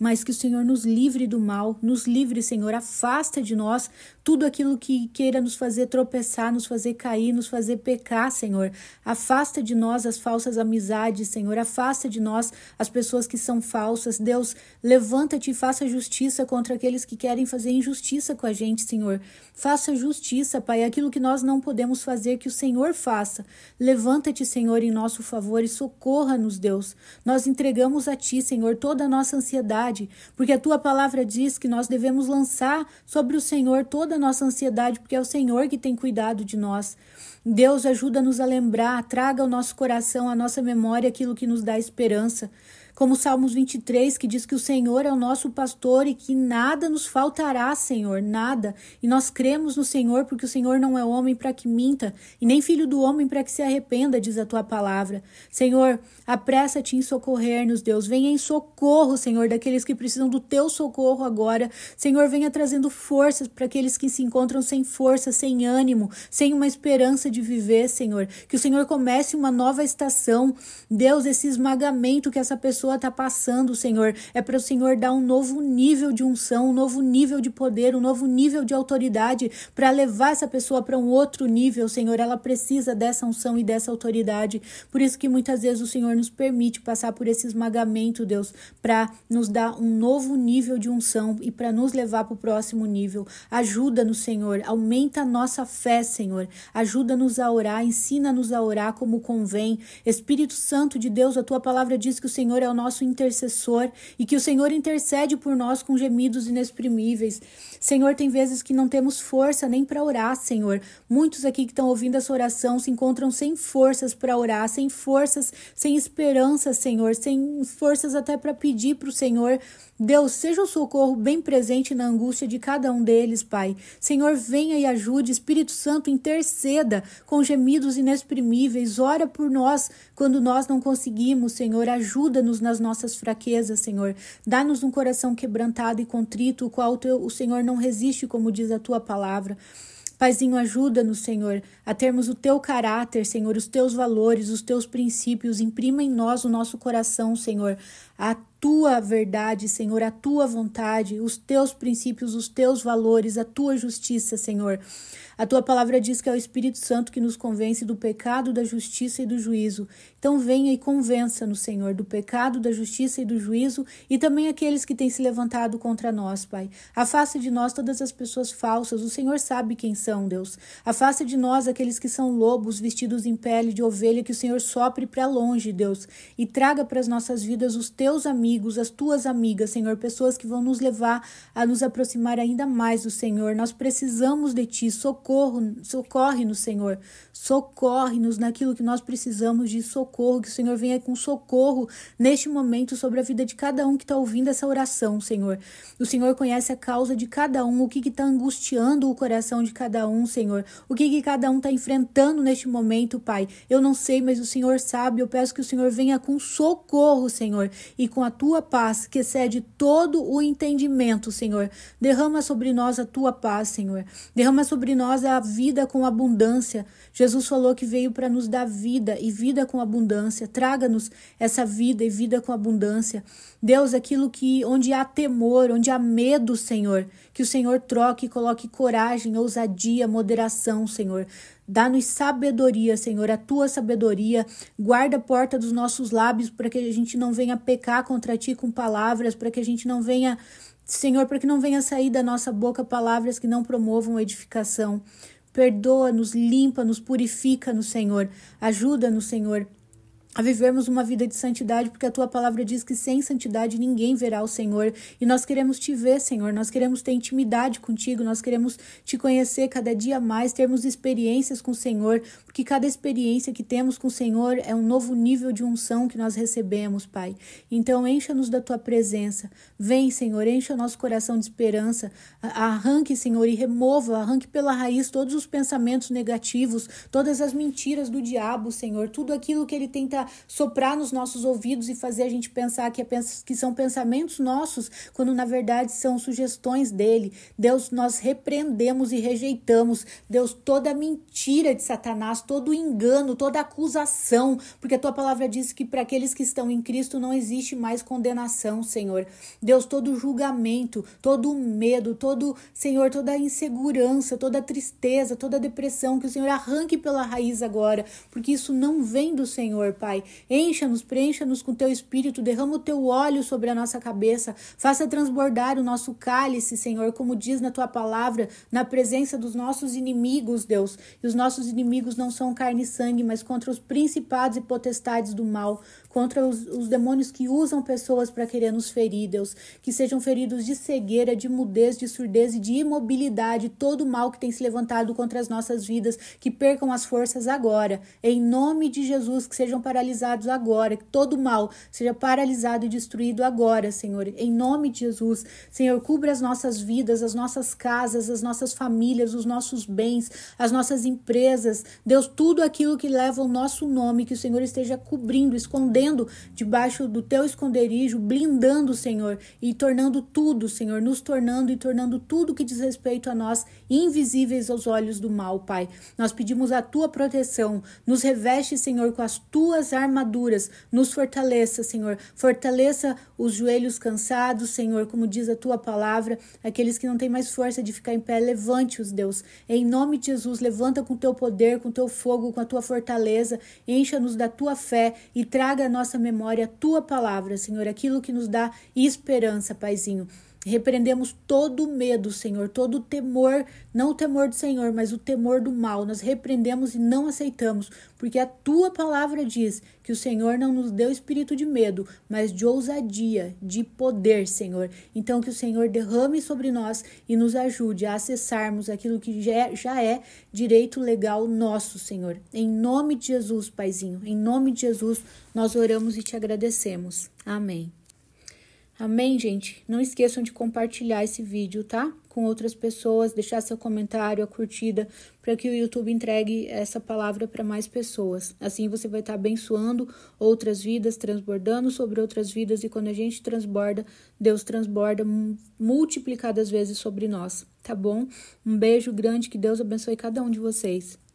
mas que o Senhor nos livre do mal, nos livre, Senhor, afasta de nós tudo aquilo que queira nos fazer tropeçar, nos fazer cair, nos fazer pecar, Senhor. Afasta de nós as falsas amizades, Senhor. Afasta de nós as pessoas que são falsas. Deus, levanta-te e faça justiça contra aqueles que querem fazer injustiça com a gente, Senhor. Faça justiça, Pai, aquilo que nós não podemos fazer, que o Senhor faça. Levanta-te, Senhor, em nosso favor e socorra-nos, Deus. Nós entregamos a Ti, Senhor, toda a nossa ansiedade ansiedade, porque a tua palavra diz que nós devemos lançar sobre o Senhor toda a nossa ansiedade, porque é o Senhor que tem cuidado de nós. Deus ajuda-nos a lembrar, traga ao nosso coração, à nossa memória aquilo que nos dá esperança como Salmos 23, que diz que o Senhor é o nosso pastor e que nada nos faltará, Senhor, nada. E nós cremos no Senhor, porque o Senhor não é homem para que minta, e nem filho do homem para que se arrependa, diz a tua palavra. Senhor, apressa-te em socorrer-nos, Deus. Venha em socorro, Senhor, daqueles que precisam do teu socorro agora. Senhor, venha trazendo forças para aqueles que se encontram sem força, sem ânimo, sem uma esperança de viver, Senhor. Que o Senhor comece uma nova estação. Deus, esse esmagamento que essa pessoa pessoa está passando, Senhor. É para o Senhor dar um novo nível de unção, um novo nível de poder, um novo nível de autoridade para levar essa pessoa para um outro nível, Senhor. Ela precisa dessa unção e dessa autoridade. Por isso que muitas vezes o Senhor nos permite passar por esse esmagamento, Deus, para nos dar um novo nível de unção e para nos levar para o próximo nível. Ajuda-nos, Senhor. Aumenta a nossa fé, Senhor. Ajuda-nos a orar, ensina-nos a orar como convém. Espírito Santo de Deus, a tua palavra diz que o Senhor é o nosso intercessor e que o Senhor intercede por nós com gemidos inexprimíveis. Senhor, tem vezes que não temos força nem para orar, Senhor. Muitos aqui que estão ouvindo essa oração se encontram sem forças para orar, sem forças, sem esperança, Senhor, sem forças até para pedir para o Senhor Deus, seja o socorro bem presente na angústia de cada um deles, Pai. Senhor, venha e ajude. Espírito Santo, interceda com gemidos inexprimíveis. Ora por nós quando nós não conseguimos, Senhor. Ajuda-nos nas nossas fraquezas, Senhor. Dá-nos um coração quebrantado e contrito, o qual teu, o Senhor não resiste, como diz a tua palavra. Paizinho, ajuda-nos, Senhor, a termos o teu caráter, Senhor, os teus valores, os teus princípios. Imprima em nós o nosso coração, Senhor, a tua verdade, Senhor, a tua vontade, os teus princípios, os teus valores, a tua justiça, Senhor. A tua palavra diz que é o Espírito Santo que nos convence do pecado, da justiça e do juízo. Então venha e convença-nos, Senhor, do pecado, da justiça e do juízo, e também aqueles que têm se levantado contra nós, Pai. Afasta de nós todas as pessoas falsas, o Senhor sabe quem são, Deus. Afasta de nós aqueles que são lobos vestidos em pele de ovelha, que o Senhor sopre para longe, Deus, e traga para as nossas vidas os teus amigos, as tuas amigas, Senhor, pessoas que vão nos levar a nos aproximar ainda mais do Senhor. Nós precisamos de ti, socorro socorro, socorre no Senhor, socorre-nos naquilo que nós precisamos de socorro, que o Senhor venha com socorro neste momento sobre a vida de cada um que está ouvindo essa oração, Senhor. O Senhor conhece a causa de cada um, o que está angustiando o coração de cada um, Senhor, o que, que cada um está enfrentando neste momento, Pai. Eu não sei, mas o Senhor sabe, eu peço que o Senhor venha com socorro, Senhor, e com a tua paz que excede todo o entendimento, Senhor. Derrama sobre nós a tua paz, Senhor. Derrama sobre nós a vida com abundância. Jesus falou que veio para nos dar vida e vida com abundância. Traga-nos essa vida e vida com abundância. Deus, aquilo que onde há temor, onde há medo, Senhor, que o Senhor troque e coloque coragem, ousadia, moderação, Senhor. Dá-nos sabedoria, Senhor, a tua sabedoria. Guarda a porta dos nossos lábios para que a gente não venha pecar contra ti com palavras, para que a gente não venha Senhor, para que não venha sair da nossa boca palavras que não promovam edificação. Perdoa-nos, limpa-nos, purifica-nos, Senhor. Ajuda-nos, Senhor, a vivermos uma vida de santidade, porque a tua palavra diz que sem santidade ninguém verá o Senhor, e nós queremos te ver, Senhor, nós queremos ter intimidade contigo, nós queremos te conhecer cada dia mais, termos experiências com o Senhor, porque cada experiência que temos com o Senhor é um novo nível de unção que nós recebemos, Pai. Então, encha-nos da tua presença. Vem, Senhor, encha o nosso coração de esperança. Arranque, Senhor, e remova, arranque pela raiz todos os pensamentos negativos, todas as mentiras do diabo, Senhor, tudo aquilo que ele tenta soprar nos nossos ouvidos e fazer a gente pensar que, é, que são pensamentos nossos, quando na verdade são sugestões dele. Deus, nós repreendemos e rejeitamos, Deus, toda mentira de Satanás, todo engano, toda acusação, porque a tua palavra diz que para aqueles que estão em Cristo não existe mais condenação, Senhor. Deus, todo julgamento, todo medo, todo, Senhor, toda insegurança, toda tristeza, toda depressão, que o Senhor arranque pela raiz agora, porque isso não vem do Senhor, Pai. Pai. Encha-nos, preencha-nos com teu espírito, derrama o teu óleo sobre a nossa cabeça, faça transbordar o nosso cálice, Senhor, como diz na tua palavra, na presença dos nossos inimigos, Deus. E os nossos inimigos não são carne e sangue, mas contra os principados e potestades do mal contra os, os demônios que usam pessoas para querer nos ferir, Deus, que sejam feridos de cegueira, de mudez, de surdez e de imobilidade, todo o mal que tem se levantado contra as nossas vidas, que percam as forças agora, em nome de Jesus, que sejam paralisados agora, que todo mal seja paralisado e destruído agora, Senhor, em nome de Jesus. Senhor, cubra as nossas vidas, as nossas casas, as nossas famílias, os nossos bens, as nossas empresas, Deus, tudo aquilo que leva o nosso nome, que o Senhor esteja cobrindo, escondendo escondendo debaixo do teu esconderijo, blindando, Senhor, e tornando tudo, Senhor, nos tornando e tornando tudo que diz respeito a nós invisíveis aos olhos do mal, Pai. Nós pedimos a tua proteção, nos reveste, Senhor, com as tuas armaduras, nos fortaleça, Senhor, fortaleça os joelhos cansados, Senhor, como diz a tua palavra, aqueles que não têm mais força de ficar em pé, levante-os, Deus. Em nome de Jesus, levanta com teu poder, com teu fogo, com a tua fortaleza, encha-nos da tua fé e traga nossa memória a tua palavra, Senhor, aquilo que nos dá esperança, Paizinho. Repreendemos todo o medo, Senhor, todo o temor, não o temor do Senhor, mas o temor do mal. Nós repreendemos e não aceitamos, porque a tua palavra diz que o Senhor não nos deu espírito de medo, mas de ousadia, de poder, Senhor. Então, que o Senhor derrame sobre nós e nos ajude a acessarmos aquilo que já é, é direito legal nosso, Senhor. Em nome de Jesus, Paizinho, em nome de Jesus, nós oramos e te agradecemos. Amém. Amém, gente? Não esqueçam de compartilhar esse vídeo, tá? Com outras pessoas, deixar seu comentário, a curtida, para que o YouTube entregue essa palavra para mais pessoas. Assim você vai estar tá abençoando outras vidas, transbordando sobre outras vidas, e quando a gente transborda, Deus transborda multiplicadas vezes sobre nós, tá bom? Um beijo grande, que Deus abençoe cada um de vocês.